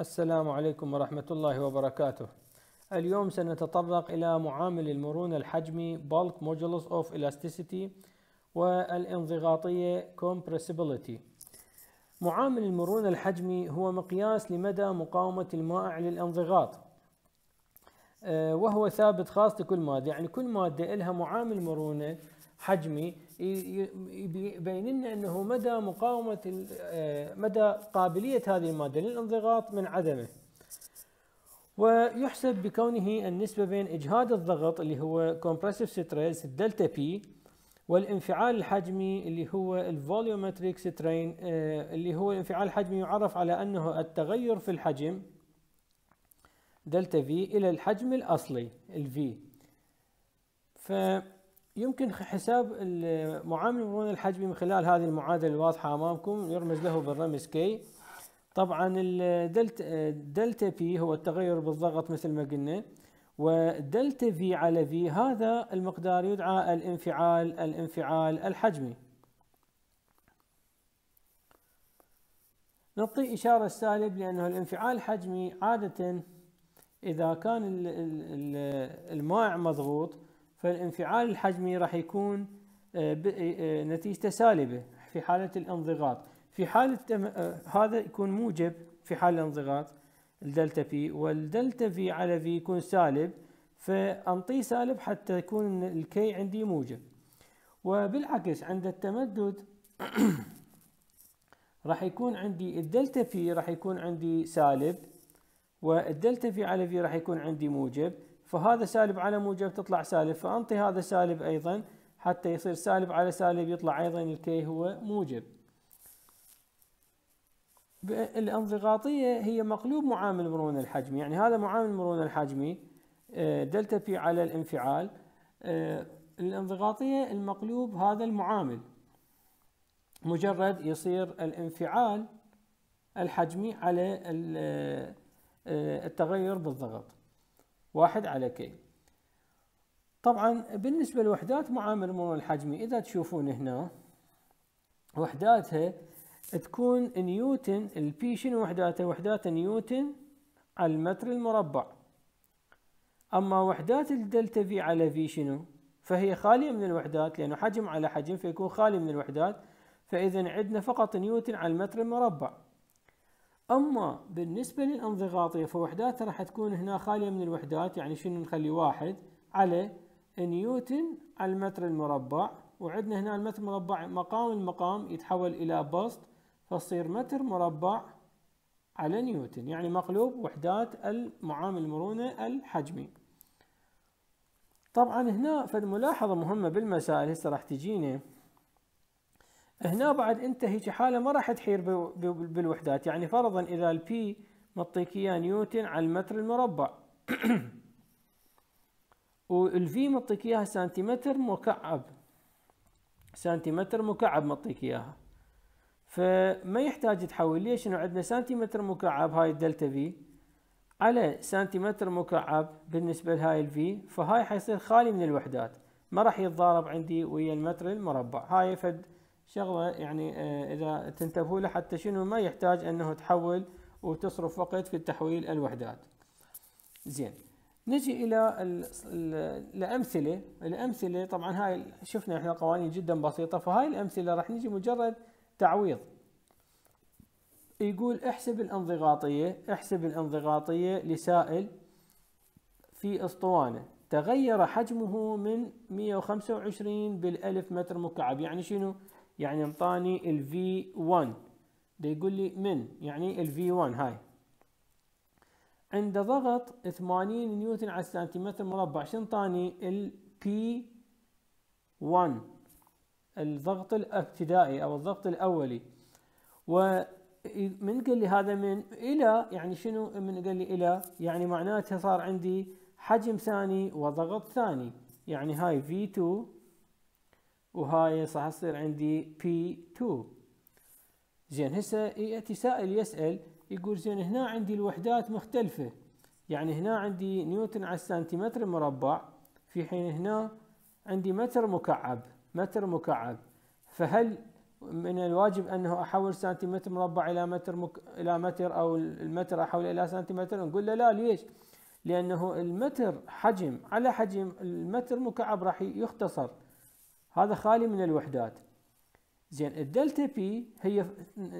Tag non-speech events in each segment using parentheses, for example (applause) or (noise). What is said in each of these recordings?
السلام عليكم ورحمة الله وبركاته اليوم سنتطرق إلى معامل المرونة الحجمي Bulk Modulus of Elasticity والانضغاطية Compressibility معامل المرونة الحجمي هو مقياس لمدى مقاومة المائع للانضغاط آه، وهو ثابت خاص لكل مادة يعني كل مادة لها معامل مرونة حجمي يبين لنا انه مدى مقاومه آه، مدى قابليه هذه الماده للانضغاط من عدمه. ويحسب بكونه النسبه بين اجهاد الضغط اللي هو كومبرسيف ستريس دلتا بي والانفعال الحجمي اللي هو الفوليومتريك سترين آه، اللي هو الانفعال الحجمي يعرف على انه التغير في الحجم دلتا في الى الحجم الاصلي الفي ف يمكن حساب معامل المرونه الحجمي من خلال هذه المعادله الواضحه امامكم يرمز له بالرمز كي طبعا الدلتا دلتا بي هو التغير بالضغط مثل ما قلنا ودلتا في على في هذا المقدار يدعى الانفعال الانفعال الحجمي نعطي إشارة سالب لأنه الانفعال الحجمي عادة إذا كان المائع مضغوط فالانفعال الحجمي راح يكون آه، آه، آه، نتيجته سالبة في حالة الانضغاط في حالة هذا يكون موجب في حال الانضغاط الدلتا في والدلتا في على في يكون سالب فأنطيه سالب حتى يكون الكي عندي موجب وبالعكس عند التمدد (clears throat) راح يكون عندي الدلتا في راح يكون عندي سالب والدلتا في على في راح يكون عندي موجب فهذا سالب على موجب تطلع سالب فانطي هذا سالب ايضا حتى يصير سالب على سالب يطلع ايضا الكي هو موجب الانضغاطيه هي مقلوب معامل مرونه الحجم يعني هذا معامل مرونه الحجمي آه، دلتا بي على الانفعال آه، الانضغاطيه المقلوب هذا المعامل مجرد يصير الانفعال الحجمي على آه، التغير بالضغط واحد على كي طبعا بالنسبة لوحدات معامل المرور الحجمي إذا تشوفون هنا وحداتها تكون نيوتن البي شنو وحداتها؟ وحدات نيوتن على المتر المربع أما وحدات الدلتا في على في شنو فهي خالية من الوحدات لأنه حجم على حجم فيكون خالي من الوحدات فإذا عندنا فقط نيوتن على المتر المربع اما بالنسبه للانضغاطيه فوحداتها راح تكون هنا خاليه من الوحدات يعني شنو نخلي واحد على نيوتن على المتر المربع وعندنا هنا المتر المربع مقام المقام يتحول الى بسط فصير متر مربع على نيوتن يعني مقلوب وحدات المعامل المرونه الحجمي طبعا هنا فالملاحظه مهمه بالمسائل هسه راح تجينا هنا بعد انت هيك حاله ما راح تحير بالوحدات يعني فرضا اذا البي معطيك اياه نيوتن على المتر المربع (clears throat) والفي معطيك اياها سنتيمتر مكعب سنتيمتر مكعب معطيك اياها فما يحتاج تحول ليش انه عندنا سنتيمتر مكعب هاي الدلتا في على سنتيمتر مكعب بالنسبه لهاي الفي فهاي حيصير خالي من الوحدات ما راح يتضارب عندي ويا المتر المربع هاي فد شغله يعني آه، اذا تنتبهوا له حتى شنو ما يحتاج انه تحول وتصرف وقت في تحويل الوحدات زين نجي الى الامثله الامثله طبعا هاي شفنا احنا قوانين جدا بسيطه فهاي الامثله راح نجي مجرد تعويض يقول احسب الانضغاطيه احسب الانضغاطيه لسائل في اسطوانه تغير حجمه من 125 بالالف متر مكعب يعني شنو يعني انطاني ال V1 ده يقول لي من يعني ال V1 هاي عند ضغط 80 نيوتن على سنتيمتر مربع شو انطاني ال P1 الضغط الابتدائي او الضغط الاولي و من قال لي هذا من الى يعني شنو من قال لي الى يعني معناته صار عندي حجم ثاني وضغط ثاني يعني هاي V2 وهاي صح تصير عندي P2 زين هسه يأتي سائل يسأل يقول زين هنا عندي الوحدات مختلفة يعني هنا عندي نيوتن على السنتيمتر مربع في حين هنا عندي متر مكعب متر مكعب فهل من الواجب انه احول سنتيمتر مربع الى متر مك... الى متر او المتر احول الى سنتيمتر نقول له لا ليش؟ لانه المتر حجم على حجم المتر مكعب راح يختصر هذا خالي من الوحدات زين الدلتا بي هي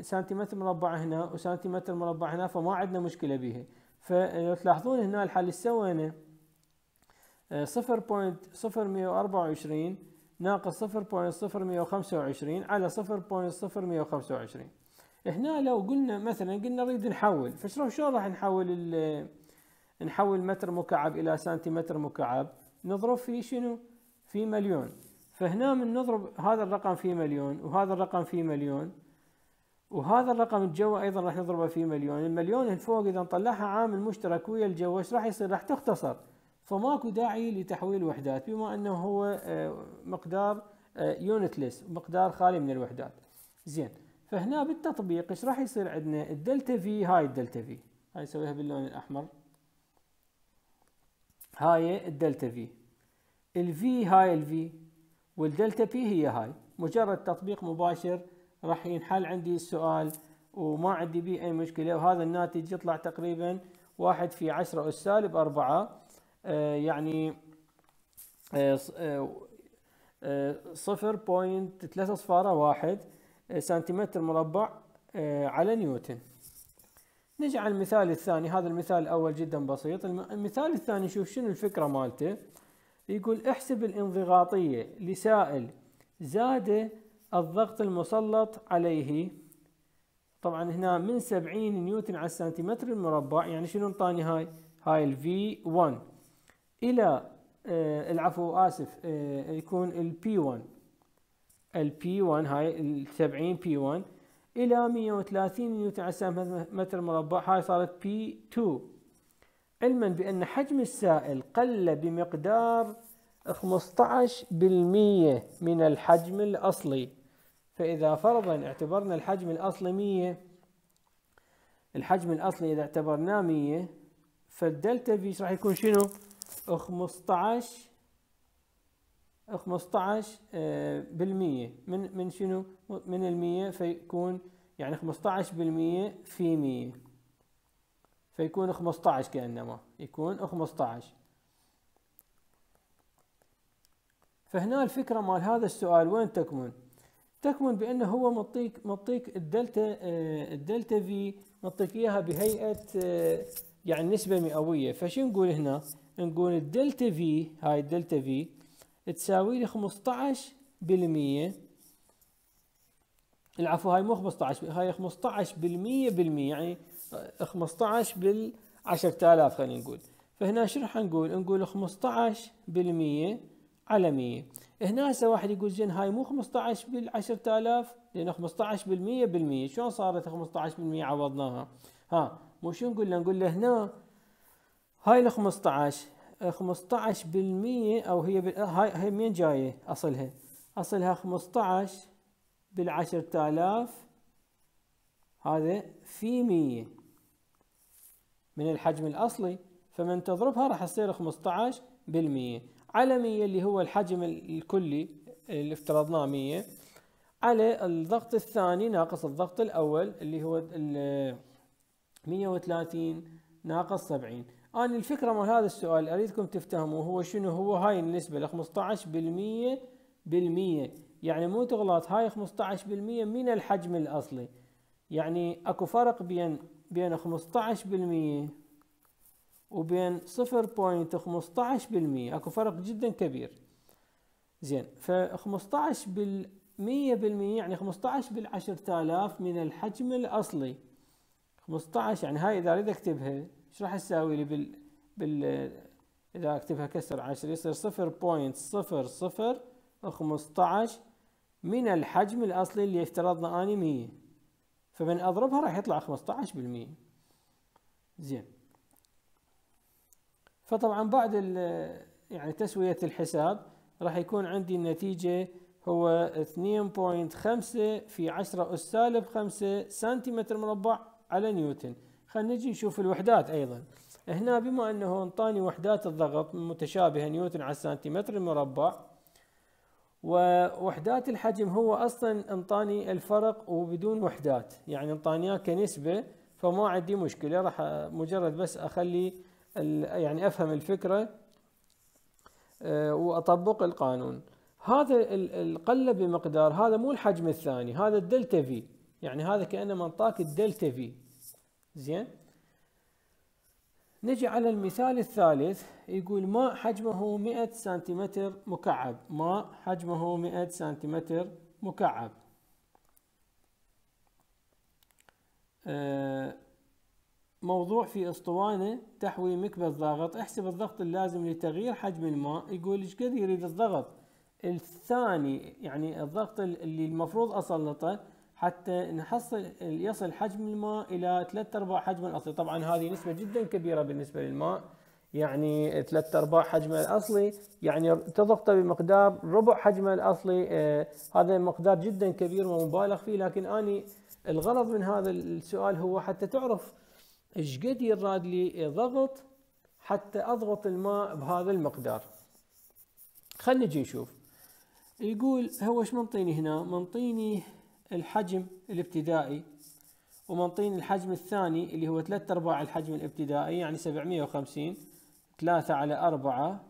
سنتيمتر مربع هنا وسنتيمتر مربع هنا فما عندنا مشكله بيها فلو تلاحظون هنا الحل اللي سوينا 0.0124 آه، ناقص 0.0125 على 0.0125 هنا لو قلنا مثلا قلنا نريد نحول فشلون شلون راح نحول نحول متر مكعب الى سنتيمتر مكعب نضرب في شنو في مليون فهنا من نضرب هذا الرقم في مليون وهذا الرقم في مليون وهذا الرقم الجو ايضا راح نضربه في مليون المليون فوق اذا نطلعها عامل مشترك ويا الجو ايش راح يصير راح تختصر فماكو داعي لتحويل وحدات بما انه هو آه، مقدار يونتلس آه، مقدار خالي من الوحدات زين فهنا بالتطبيق ايش راح يصير عندنا الدلتا في هاي الدلتا في هاي نسويها باللون الاحمر هاي الدلتا في الفي هاي الفي والدلتا بي هي هاي مجرد تطبيق مباشر راح ينحل عندي السؤال وما عندي بيه أي مشكلة وهذا الناتج يطلع تقريبا واحد في عشرة أس سالب أربعة آه يعني آه، آه، آه، صفر بوينت ثلاثة صفارة واحد سنتيمتر مربع على نيوتن نجي على المثال الثاني هذا المثال الأول جدا بسيط المثال الثاني شوف شنو الفكرة مالته يقول احسب الانضغاطية لسائل زاد الضغط المسلط عليه طبعا هنا من 70 نيوتن على السنتيمتر المربع يعني شنو انطاني هاي هاي ال v 1 الى آه العفو اسف آه يكون ال p 1 ال p 1 هاي ال 70 p 1 الى 130 نيوتن على السنتيمتر المربع هاي صارت p 2 علما بأن حجم السائل قل بمقدار 15% من الحجم الأصلي فإذا فرضا اعتبرنا الحجم الأصلي 100 الحجم الأصلي إذا اعتبرناه 100 فالدلتا في راح يكون شنو؟ 15 15 من من شنو؟ من ال100 فيكون يعني 15 في 100 فيكون 15 كأنما يكون 15 فهنا الفكرة مال هذا السؤال وين تكمن تكمن بأنه هو مطيك مطيك الدلتا آه، الدلتا في مطيك إياها بهيئة آه، يعني نسبة مئوية فشو نقول هنا نقول الدلتا في هاي الدلتا في تساوي لي 15 بالمية العفو هاي مو 15 هاي 15 بالمية بالمية يعني 15 بال 10000 خلينا نقول فهنا شنو حنقول نقول 15 بالمية على 100 هنا هسه واحد يقول زين هاي مو 15 بال 10000 لان 15 بالمية بالمية شلون صارت 15 بالمية عوضناها ها مو شو نقول له نقول له هنا هاي ال 15 15 بالمية او هي بال... هاي هي منين جايه اصلها اصلها 15 بالعشرة آلاف هذا في 100 من الحجم الأصلي فمن تضربها راح تصير 15 على 100 اللي هو الحجم الكلي اللي افترضناه 100 على الضغط الثاني ناقص الضغط الأول اللي هو 130 ناقص 70 أنا الفكرة مال هذا السؤال أريدكم تفتهموا هو شنو هو هاي النسبة 15 بالمية بالمية يعني مو تغلط هاي 15 بالمية من الحجم الأصلي يعني أكو فرق بين بين 15% وبين 0.15% اكو فرق جدا كبير زين ف 15 بال 100% يعني 15 بال10000 من الحجم الاصلي 15 يعني هاي اذا اريد اكتبها ايش راح تساوي لي بال بال اذا اكتبها كسر 10 يصير 0.0015 من الحجم الاصلي اللي افترضنا اني 100 فمن اضربها راح يطلع 15% زين فطبعا بعد يعني تسوية الحساب راح يكون عندي النتيجة هو 2.5 في 10 أس سالب 5 سنتيمتر مربع على نيوتن خلينا نجي نشوف الوحدات أيضا هنا بما أنه انطاني وحدات الضغط متشابهة نيوتن على السنتيمتر المربع ووحدات الحجم هو اصلا انطاني الفرق وبدون وحدات يعني انطانياه كنسبه فما عندي مشكله راح مجرد بس اخلي يعني افهم الفكره واطبق القانون هذا القله بمقدار هذا مو الحجم الثاني هذا الدلتا في يعني هذا كانه انطاك الدلتا في زين نجي على المثال الثالث يقول ماء حجمه 100 سنتيمتر مكعب ماء حجمه 100 سنتيمتر مكعب آه، موضوع في اسطوانة تحوي مكبس ضاغط احسب الضغط اللازم لتغيير حجم الماء يقول ايش قد يريد الضغط الثاني يعني الضغط اللي المفروض اسلطه حتى نحصل يصل حجم الماء الى 3 ارباع حجم الاصلي طبعا هذه نسبه جدا كبيره بالنسبه للماء يعني 3 ارباع حجمه الاصلي يعني تضغطه بمقدار ربع حجمه الاصلي آه هذا مقدار جدا كبير ومبالغ فيه لكن اني الغرض من هذا السؤال هو حتى تعرف ايش قد يراد لي ضغط حتى اضغط الماء بهذا المقدار خلينا نجي نشوف يقول هو ايش منطيني هنا منطيني الحجم الابتدائي ومنطين الحجم الثاني اللي هو 3 ارباع الحجم الابتدائي يعني 750 3 على 4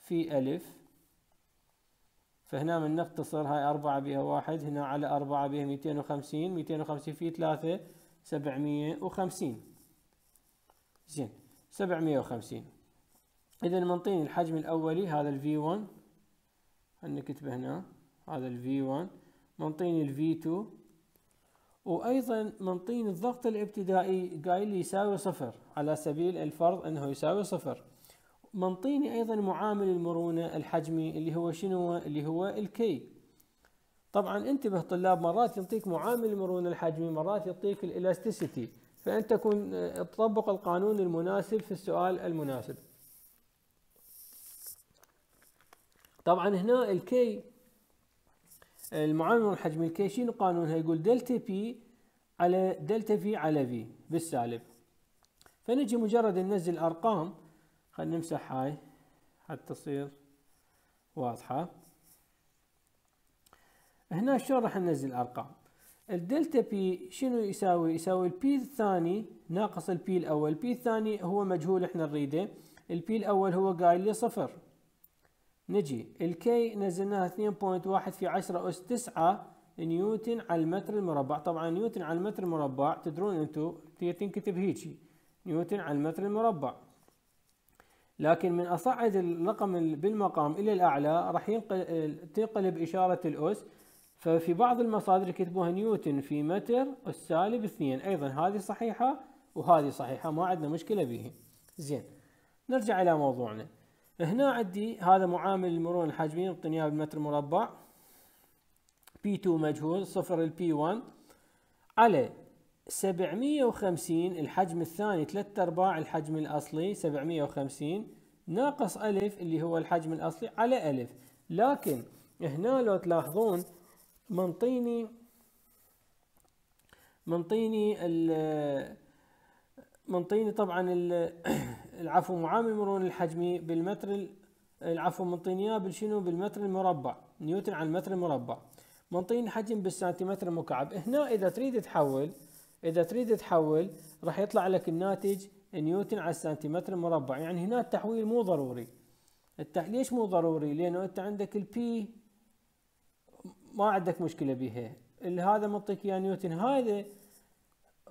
في ألف فهنا من نقتصر هاي أربعة بها واحد هنا على أربعة بها ميتين وخمسين ميتين وخمسين في ثلاثة سبعمية وخمسين زين سبعمية وخمسين إذا منطين الحجم الأولي هذا الفي 1 نكتبه هنا هذا الفي 1 منطيني الفي 2 وايضا منطيني الضغط الابتدائي قايل لي يساوي صفر على سبيل الفرض انه يساوي صفر منطيني ايضا معامل المرونه الحجمي اللي هو شنو اللي هو الكي طبعا انتبه طلاب مرات يعطيك معامل المرونه الحجمي مرات يعطيك الالاستيسيتي فانت تكون آه، تطبق القانون المناسب في السؤال المناسب طبعا هنا الكي المعامل الحجم الكيشين قانونها يقول دلتا بي على دلتا في على في بالسالب فنجي مجرد ننزل ارقام خلينا نمسح هاي حتى تصير واضحه هنا شلون راح ننزل ارقام الدلتا بي شنو يساوي يساوي البي الثاني ناقص البي الاول البي الثاني هو مجهول احنا نريده البي الاول هو قايل لي صفر نجي الكي نزلناها 2.1 في 10 أس 9 نيوتن على المتر المربع طبعا نيوتن على المتر المربع تدرون انتو تنكتب هيجي نيوتن على المتر المربع لكن من أصعد الرقم بالمقام إلى الأعلى راح تنقلب إشارة الأس ففي بعض المصادر يكتبوها نيوتن في متر أس سالب اثنين أيضا هذه صحيحة وهذه صحيحة ما عندنا مشكلة به زين نرجع إلى موضوعنا هنا عندي هذا معامل المرونة الحجمية بالطنيان بالمتر مربع بي 2 مجهول صفر ال 1 على 750 الحجم الثاني ثلاثة أرباع الحجم الأصلي 750 ناقص ألف اللي هو الحجم الأصلي على ألف لكن هنا لو تلاحظون منطيني منطيني منطيني طبعا (clears throat) العفو معامل مرون الحجمي بالمتر العفو منطيني بالشنو بالمتر المربع نيوتن على المتر المربع منطيني حجم بالسنتيمتر مكعب هنا اذا تريد تحول اذا تريد تحول راح يطلع لك الناتج نيوتن على السنتيمتر المربع يعني هنا التحويل مو ضروري التح... ليش مو ضروري لانه انت عندك البي ما عندك مشكله بها هذا يا نيوتن هذا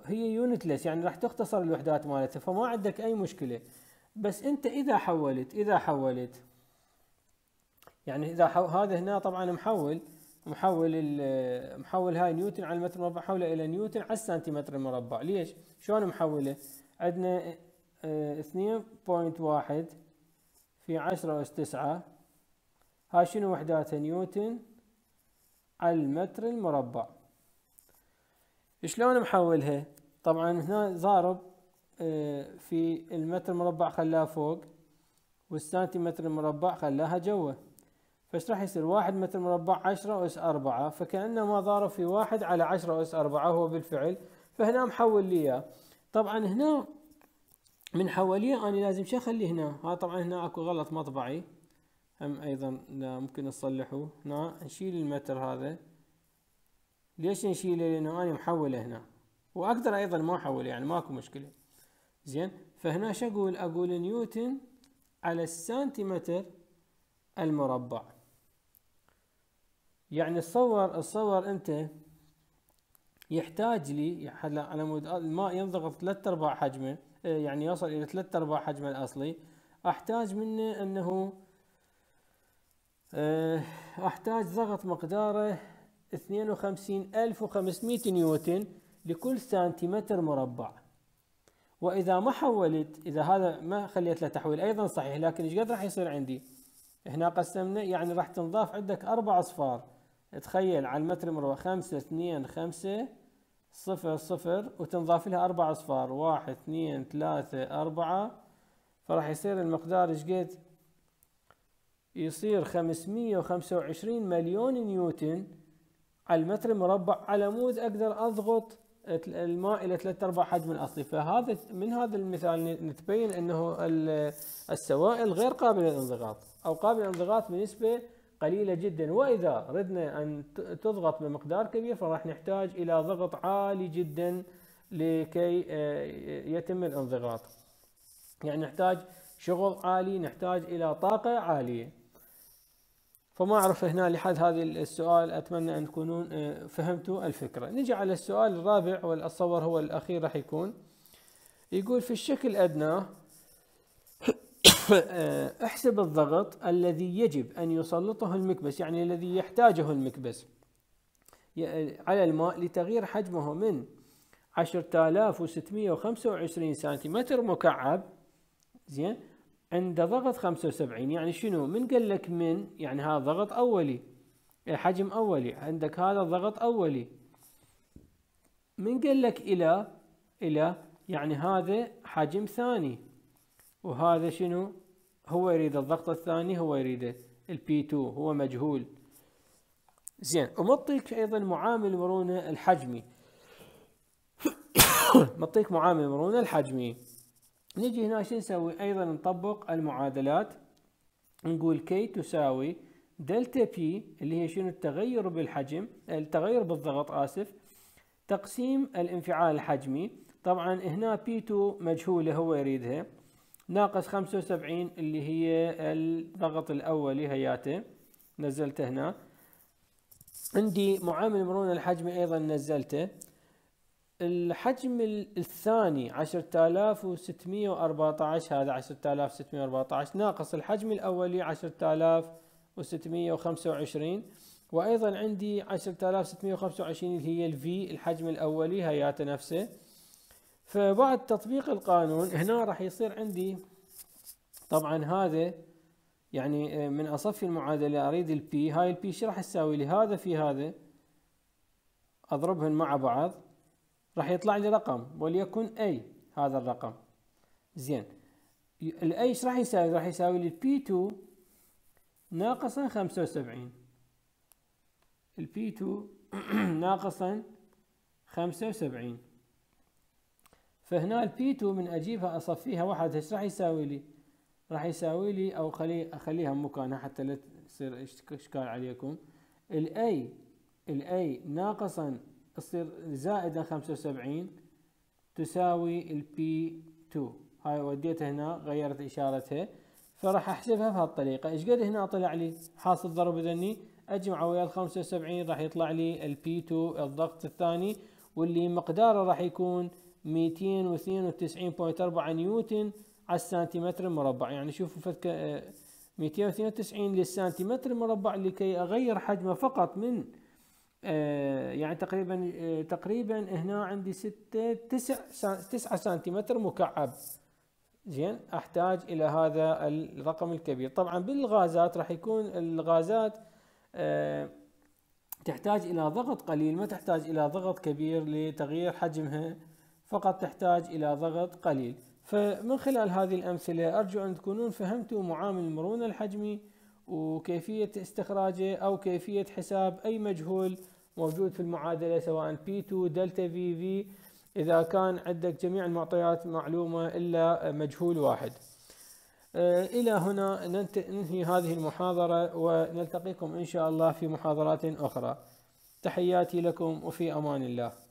هي يونتلس يعني راح تختصر الوحدات مالتها فما عندك اي مشكله بس انت اذا حولت اذا حولت يعني اذا حو... هذا هنا طبعا محول محول ال... محول هاي نيوتن على المتر المربع حوله الى نيوتن على السنتيمتر المربع ليش شلون محوله عندنا 2.1 آه، في 10 اس 9 هاي شنو وحداتها نيوتن على المتر المربع شلون محولها طبعا هنا ضارب آه، في المتر مربع خلاه فوق والسنتيمتر المربع خلاها جوا فش راح يصير واحد متر مربع عشرة أس أربعة فكأنما ضارب في واحد على عشرة أس أربعة هو بالفعل فهنا محول لي طبعا هنا من حواليه أنا لازم شو أخلي هنا ها طبعا هنا أكو غلط مطبعي هم أيضا لا ممكن نصلحه هنا نشيل المتر هذا ليش نشيله لانه انا يعني محوله هنا واقدر ايضا ما احوله يعني ماكو مشكله زين فهنا شو اقول اقول نيوتن على السنتيمتر المربع يعني تصور تصور انت يحتاج لي على يعني مود الماء ينضغط ثلاث ارباع حجمه آه، يعني يصل الى ثلاث ارباع حجمه الاصلي احتاج منه انه آه، احتاج ضغط مقداره اثنين وخمسين ألف 52500 نيوتن لكل سنتيمتر مربع واذا ما حولت اذا هذا ما خليت له تحويل ايضا صحيح لكن ايش قد راح يصير عندي هنا قسمنا يعني راح تنضاف عندك اربع اصفار تخيل على المتر مربع خمسة اثنين خمسة صفر صفر وتنضاف لها اربع اصفار واحد اثنين ثلاثة اربعة فراح يصير المقدار ايش قد يصير وعشرين مليون نيوتن على المتر المربع على مود اقدر اضغط الماء الى ثلاث ارباع حجم الاصلي فهذا من هذا المثال نتبين انه السوائل غير قابله للانضغاط او قابله للانضغاط بنسبه قليله جدا واذا ردنا ان تضغط بمقدار كبير فراح نحتاج الى ضغط عالي جدا لكي آه، يتم الانضغاط يعني نحتاج شغل عالي نحتاج الى طاقه عاليه فما أعرف هنا لحد هذا السؤال أتمنى أن تكونون آه، فهمتوا الفكرة نجي على السؤال الرابع والأصور هو الأخير راح يكون يقول في الشكل أدنى (coughs) آه، احسب الضغط الذي يجب أن يسلطه المكبس يعني الذي يحتاجه المكبس آه، على الماء لتغيير حجمه من 10625 سنتيمتر مكعب زين عنده ضغط 75 يعني شنو من قال لك من يعني هذا ضغط أولي إيه، حجم أولي عندك هذا ضغط أولي من قال لك إلى إلى يعني هذا حجم ثاني وهذا شنو هو يريد الضغط الثاني هو يريده البي 2 هو مجهول زين ومطيك ايضا معامل المرونه الحجمي (coughs) مطيك معامل المرونه الحجمي نجي هنا شو نسوي ايضا نطبق المعادلات نقول كي تساوي دلتا بي اللي هي شنو التغير بالحجم التغير بالضغط اسف تقسيم الانفعال الحجمي طبعا هنا بي 2 مجهوله هو يريدها ناقص 75 اللي هي الضغط الاولي هياته نزلته هنا عندي معامل مرونه الحجمي ايضا نزلته الحجم الثاني 10614 هذا 10614 ناقص الحجم الأولي 10625 وأيضا عندي 10625 اللي هي الفي الحجم الأولي هياته نفسه فبعد تطبيق القانون هنا راح يصير عندي طبعا هذا يعني آه، من أصفي المعادلة أريد البي هاي البي شو راح تساوي لي هذا في هذا أضربهم مع بعض راح يطلع لي رقم وليكن اي هذا الرقم زين الاي ايش راح يساوي راح يساوي لي بي 2 ناقصا 75 البي 2 ناقصا 75 فهنا البي 2 من اجيبها اصفيها واحد ايش راح يساوي لي راح يساوي لي او خلي اخليها مكانها حتى لا تصير اشكال عليكم الاي الاي ناقصا تصير زائد خمسة وسبعين تساوي البي تو هاي وديتها هنا غيرت إشارتها فراح أحسبها بهالطريقة إيش قد هنا طلع لي حاصل ضرب ذني أجمع ويا ال 75 راح يطلع لي البي 2 الضغط الثاني واللي مقداره راح يكون 292.4 نيوتن على السنتيمتر المربع يعني شوفوا فك 292 آه، للسنتيمتر المربع لكي أغير حجمه فقط من آه، يعني تقريبا آه، تقريبا هنا عندي ستة تسع تسعة سنتيمتر مكعب زين احتاج الى هذا الرقم الكبير طبعا بالغازات راح يكون الغازات آه، تحتاج الى ضغط قليل ما تحتاج الى ضغط كبير لتغيير حجمها فقط تحتاج الى ضغط قليل فمن خلال هذه الامثله ارجو ان تكونون فهمتوا معامل المرونه الحجمي وكيفيه استخراجه او كيفيه حساب اي مجهول موجود في المعادلة سواء P2 دلتا في إذا كان عندك جميع المعطيات معلومة إلا مجهول واحد آه، إلى هنا ننهي هذه المحاضرة ونلتقيكم إن شاء الله في محاضرات أخرى تحياتي لكم وفي أمان الله